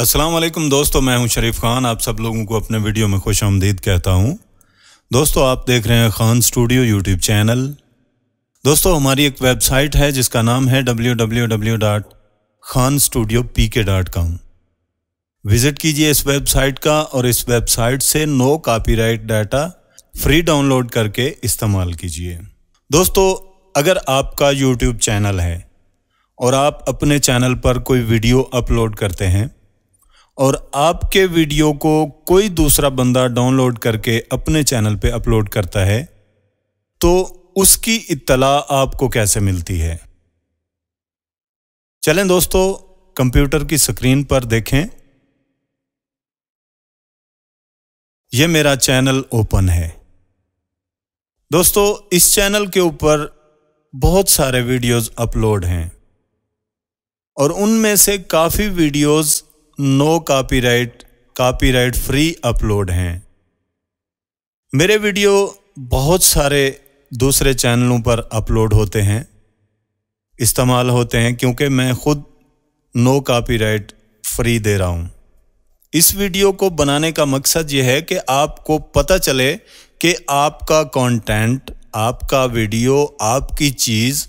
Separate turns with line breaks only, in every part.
असलम दोस्तों मैं हूं शरीफ खान आप सब लोगों को अपने वीडियो में खुश आमदीद कहता हूं दोस्तों आप देख रहे हैं खान स्टूडियो यूट्यूब चैनल दोस्तों हमारी एक वेबसाइट है जिसका नाम है W W W dot dot Khan studio P K www.khanstudiopk.com visit कीजिए इस वेबसाइट का और इस वेबसाइट से no copyright data free download करके इस्तेमाल कीजिए दोस्तों अगर आपका यूट्यूब चैनल है और आप अपने चैनल पर कोई वीडियो अपलोड करते हैं और आपके वीडियो को कोई दूसरा बंदा डाउनलोड करके अपने चैनल पे अपलोड करता है तो उसकी इत्तला आपको कैसे मिलती है चलें दोस्तों कंप्यूटर की स्क्रीन पर देखें यह मेरा चैनल ओपन है दोस्तों इस चैनल के ऊपर बहुत सारे वीडियोस अपलोड हैं और उनमें से काफ़ी videos no copyright copyright free upload हैं मेरे वीडियो बहुत सारे दूसरे चैनलों पर अपलोड होते हैं इस्तेमाल होते हैं क्योंकि मैं खुद नो कॉपीराइट फ्री दे रहा हूँ इस वीडियो को बनाने का मकसद यह है कि आपको पता चले कि आपका कंटेंट, आपका वीडियो आपकी चीज़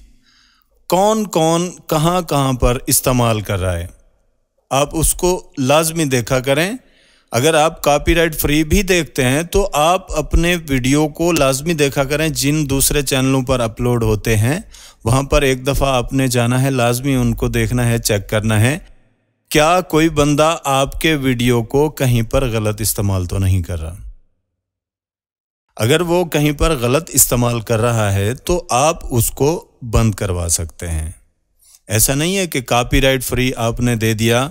कौन कौन कहाँ कहाँ पर इस्तेमाल कर रहा है आप उसको लाजमी देखा करें अगर आप कॉपीराइट फ्री भी देखते हैं तो आप अपने वीडियो को लाजमी देखा करें जिन दूसरे चैनलों पर अपलोड होते हैं वहाँ पर एक दफ़ा आपने जाना है लाजमी उनको देखना है चेक करना है क्या कोई बंदा आपके वीडियो को कहीं पर गलत इस्तेमाल तो नहीं कर रहा अगर वो कहीं पर गलत इस्तेमाल कर रहा है तो आप उसको बंद करवा सकते हैं ऐसा नहीं है कि कॉपीराइट फ्री आपने दे दिया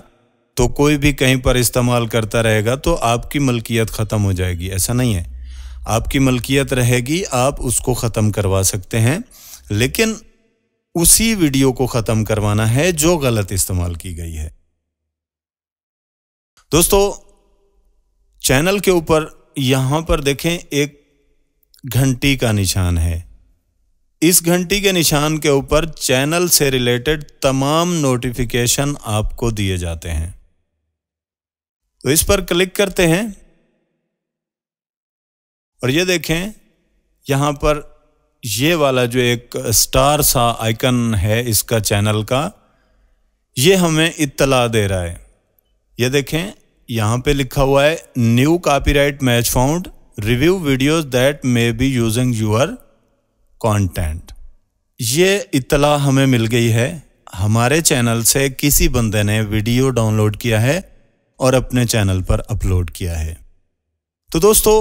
तो कोई भी कहीं पर इस्तेमाल करता रहेगा तो आपकी मलकियत ख़त्म हो जाएगी ऐसा नहीं है आपकी मलकियत रहेगी आप उसको ख़त्म करवा सकते हैं लेकिन उसी वीडियो को ख़त्म करवाना है जो गलत इस्तेमाल की गई है दोस्तों चैनल के ऊपर यहाँ पर देखें एक घंटी का निशान है इस घंटी के निशान के ऊपर चैनल से रिलेटेड तमाम नोटिफिकेशन आपको दिए जाते हैं तो इस पर क्लिक करते हैं और ये देखें यहां पर ये वाला जो एक स्टार सा आइकन है इसका चैनल का ये हमें इत्तला दे रहा है ये देखें यहां पे लिखा हुआ है new copyright match found review videos that may be using your content ये इतला हमें मिल गई है हमारे चैनल से किसी बंदे ने वीडियो डाउनलोड किया है और अपने चैनल पर अपलोड किया है तो दोस्तों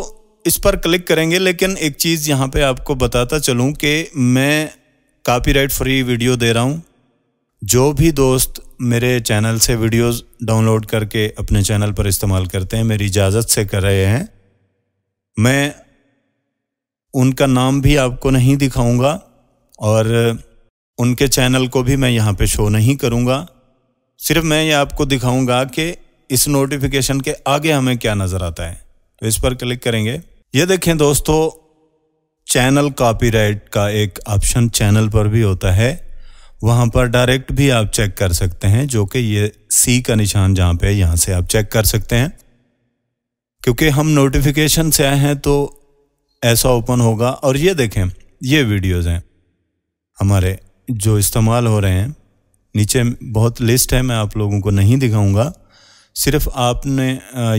इस पर क्लिक करेंगे लेकिन एक चीज़ यहाँ पे आपको बताता चलूँ कि मैं कॉपीराइट फ्री वीडियो दे रहा हूँ जो भी दोस्त मेरे चैनल से वीडियोस डाउनलोड करके अपने चैनल पर इस्तेमाल करते हैं मेरी इजाज़त से कर रहे हैं मैं उनका नाम भी आपको नहीं दिखाऊंगा और उनके चैनल को भी मैं यहाँ पे शो नहीं करूँगा सिर्फ मैं ये आपको दिखाऊंगा कि इस नोटिफिकेशन के आगे हमें क्या नज़र आता है तो इस पर क्लिक करेंगे ये देखें दोस्तों चैनल कॉपीराइट का एक ऑप्शन चैनल पर भी होता है वहाँ पर डायरेक्ट भी आप चेक कर सकते हैं जो कि ये सी का निशान जहाँ पे यहाँ से आप चेक कर सकते हैं क्योंकि हम नोटिफिकेशन से आए हैं तो ऐसा ओपन होगा और ये देखें ये वीडियोज़ हैं हमारे जो इस्तेमाल हो रहे हैं नीचे बहुत लिस्ट है मैं आप लोगों को नहीं दिखाऊंगा सिर्फ आपने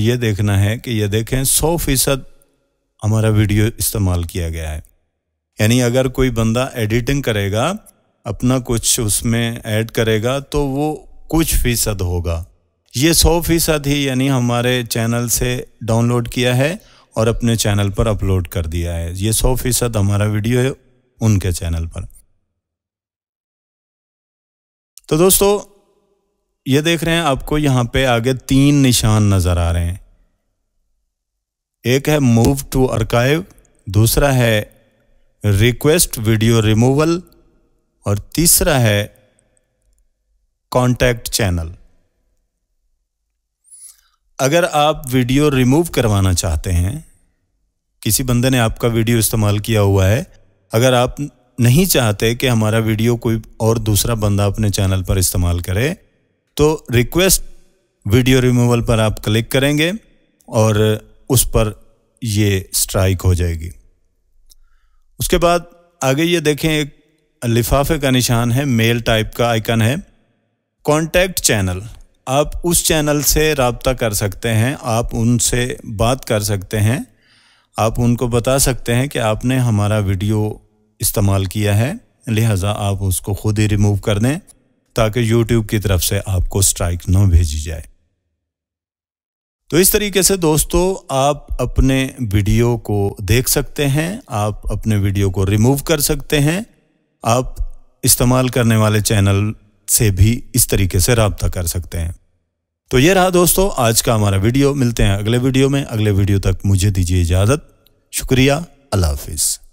ये देखना है कि ये देखें सौ फीसद हमारा वीडियो इस्तेमाल किया गया है यानी अगर कोई बंदा एडिटिंग करेगा अपना कुछ उसमें ऐड करेगा तो वो कुछ फ़ीसद होगा ये सौ फीसद ही यानी हमारे चैनल से डाउनलोड किया है और अपने चैनल पर अपलोड कर दिया है ये सौ फीसद हमारा वीडियो है उनके चैनल पर तो दोस्तों ये देख रहे हैं आपको यहां पे आगे तीन निशान नज़र आ रहे हैं एक है मूव टू अर्काइव दूसरा है रिक्वेस्ट वीडियो रिमूवल और तीसरा है कॉन्टैक्ट चैनल अगर आप वीडियो रिमूव करवाना चाहते हैं किसी बंदे ने आपका वीडियो इस्तेमाल किया हुआ है अगर आप नहीं चाहते कि हमारा वीडियो कोई और दूसरा बंदा अपने चैनल पर इस्तेमाल करे तो रिक्वेस्ट वीडियो रिमूवल पर आप क्लिक करेंगे और उस पर ये स्ट्राइक हो जाएगी उसके बाद आगे ये देखें एक लिफाफे का निशान है मेल टाइप का आइकन है कॉन्टैक्ट चैनल आप उस चैनल से रबता कर सकते हैं आप उनसे बात कर सकते हैं आप उनको बता सकते हैं कि आपने हमारा वीडियो इस्तेमाल किया है लिहाजा आप उसको ख़ुद ही रिमूव कर दें ताकि यूट्यूब की तरफ से आपको स्ट्राइक न भेजी जाए तो इस तरीके से दोस्तों आप अपने वीडियो को देख सकते हैं आप अपने वीडियो को रिमूव कर सकते हैं आप इस्तेमाल करने वाले चैनल से भी इस तरीके से रबता कर सकते हैं तो ये रहा दोस्तों आज का हमारा वीडियो मिलते हैं अगले वीडियो में अगले वीडियो तक मुझे दीजिए इजाज़त शुक्रिया अल्लाह हाफिज़